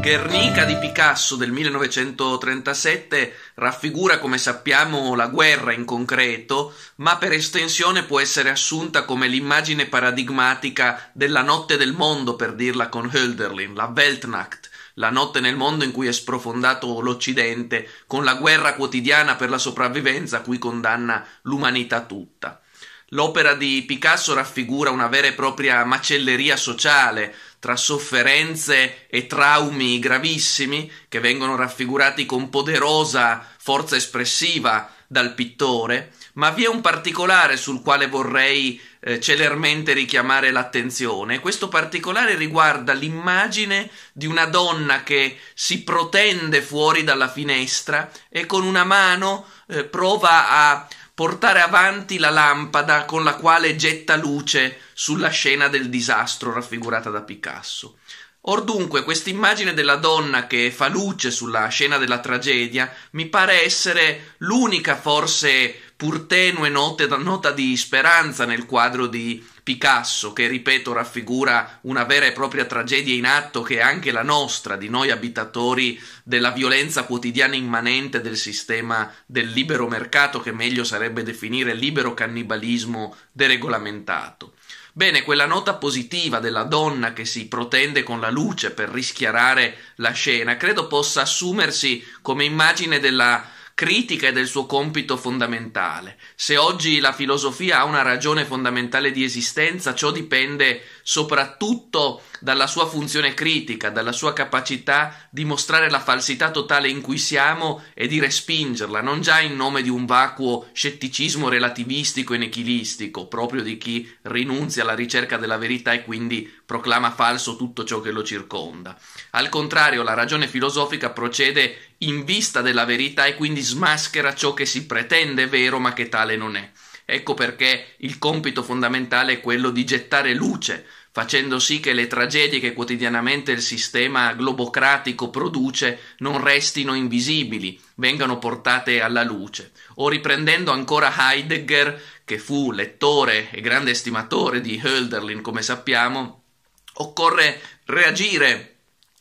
Guernica di Picasso del 1937 raffigura, come sappiamo, la guerra in concreto, ma per estensione può essere assunta come l'immagine paradigmatica della notte del mondo, per dirla con Hölderlin, la Weltnacht, la notte nel mondo in cui è sprofondato l'Occidente, con la guerra quotidiana per la sopravvivenza a cui condanna l'umanità tutta. L'opera di Picasso raffigura una vera e propria macelleria sociale, tra sofferenze e traumi gravissimi che vengono raffigurati con poderosa forza espressiva dal pittore, ma vi è un particolare sul quale vorrei eh, celermente richiamare l'attenzione. Questo particolare riguarda l'immagine di una donna che si protende fuori dalla finestra e con una mano eh, prova a portare avanti la lampada con la quale getta luce sulla scena del disastro raffigurata da Picasso. Or dunque, quest'immagine della donna che fa luce sulla scena della tragedia mi pare essere l'unica forse pur tenue note, nota di speranza nel quadro di Picasso, che ripeto raffigura una vera e propria tragedia in atto che è anche la nostra, di noi abitatori della violenza quotidiana immanente del sistema del libero mercato, che meglio sarebbe definire libero cannibalismo deregolamentato. Bene, quella nota positiva della donna che si protende con la luce per rischiarare la scena, credo possa assumersi come immagine della critica è del suo compito fondamentale. Se oggi la filosofia ha una ragione fondamentale di esistenza, ciò dipende soprattutto dalla sua funzione critica, dalla sua capacità di mostrare la falsità totale in cui siamo e di respingerla, non già in nome di un vacuo scetticismo relativistico e nichilistico, proprio di chi rinunzia alla ricerca della verità e quindi proclama falso tutto ciò che lo circonda. Al contrario, la ragione filosofica procede in vista della verità e quindi smaschera ciò che si pretende vero ma che tale non è. Ecco perché il compito fondamentale è quello di gettare luce, facendo sì che le tragedie che quotidianamente il sistema globocratico produce non restino invisibili, vengano portate alla luce. O riprendendo ancora Heidegger, che fu lettore e grande estimatore di Hölderlin, come sappiamo, occorre reagire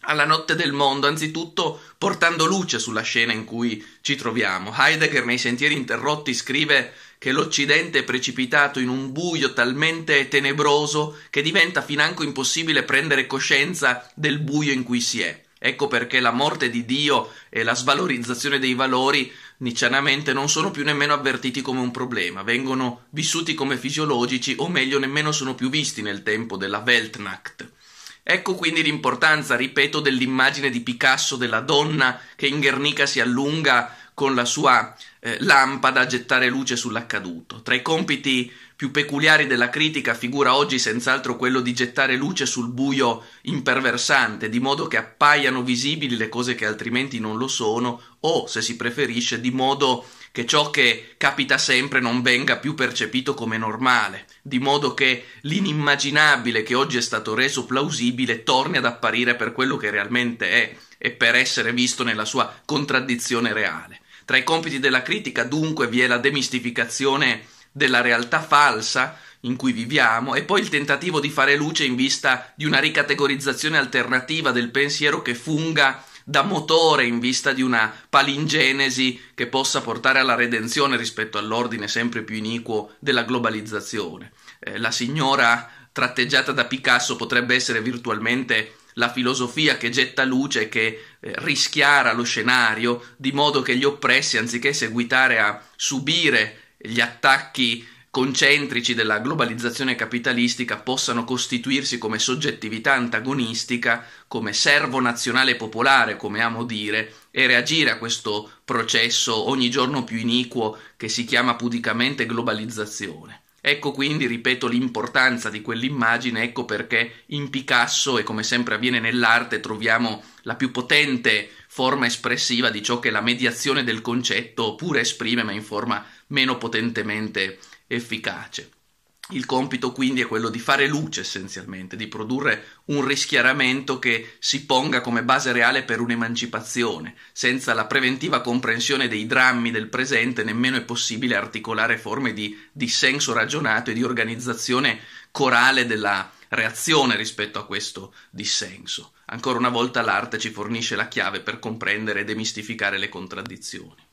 alla notte del mondo, anzitutto portando luce sulla scena in cui ci troviamo. Heidegger nei Sentieri Interrotti scrive che l'Occidente è precipitato in un buio talmente tenebroso che diventa financo impossibile prendere coscienza del buio in cui si è. Ecco perché la morte di Dio e la svalorizzazione dei valori niccianamente non sono più nemmeno avvertiti come un problema, vengono vissuti come fisiologici o meglio nemmeno sono più visti nel tempo della Weltnacht. Ecco quindi l'importanza, ripeto, dell'immagine di Picasso della donna che in Guernica si allunga con la sua eh, lampada a gettare luce sull'accaduto. Tra i compiti più peculiari della critica figura oggi senz'altro quello di gettare luce sul buio imperversante, di modo che appaiano visibili le cose che altrimenti non lo sono, o, se si preferisce, di modo che ciò che capita sempre non venga più percepito come normale, di modo che l'inimmaginabile che oggi è stato reso plausibile torni ad apparire per quello che realmente è e per essere visto nella sua contraddizione reale. Tra i compiti della critica dunque vi è la demistificazione della realtà falsa in cui viviamo e poi il tentativo di fare luce in vista di una ricategorizzazione alternativa del pensiero che funga da motore in vista di una palingenesi che possa portare alla redenzione rispetto all'ordine sempre più iniquo della globalizzazione. Eh, la signora tratteggiata da Picasso potrebbe essere virtualmente la filosofia che getta luce, e che eh, rischiara lo scenario, di modo che gli oppressi, anziché seguitare a subire gli attacchi concentrici della globalizzazione capitalistica possano costituirsi come soggettività antagonistica, come servo nazionale popolare, come amo dire, e reagire a questo processo ogni giorno più iniquo che si chiama pudicamente globalizzazione. Ecco quindi, ripeto, l'importanza di quell'immagine, ecco perché in Picasso e come sempre avviene nell'arte troviamo la più potente forma espressiva di ciò che la mediazione del concetto pure esprime, ma in forma meno potentemente efficace. Il compito quindi è quello di fare luce essenzialmente, di produrre un rischiaramento che si ponga come base reale per un'emancipazione. Senza la preventiva comprensione dei drammi del presente nemmeno è possibile articolare forme di dissenso ragionato e di organizzazione corale della, reazione rispetto a questo dissenso. Ancora una volta l'arte ci fornisce la chiave per comprendere e demistificare le contraddizioni.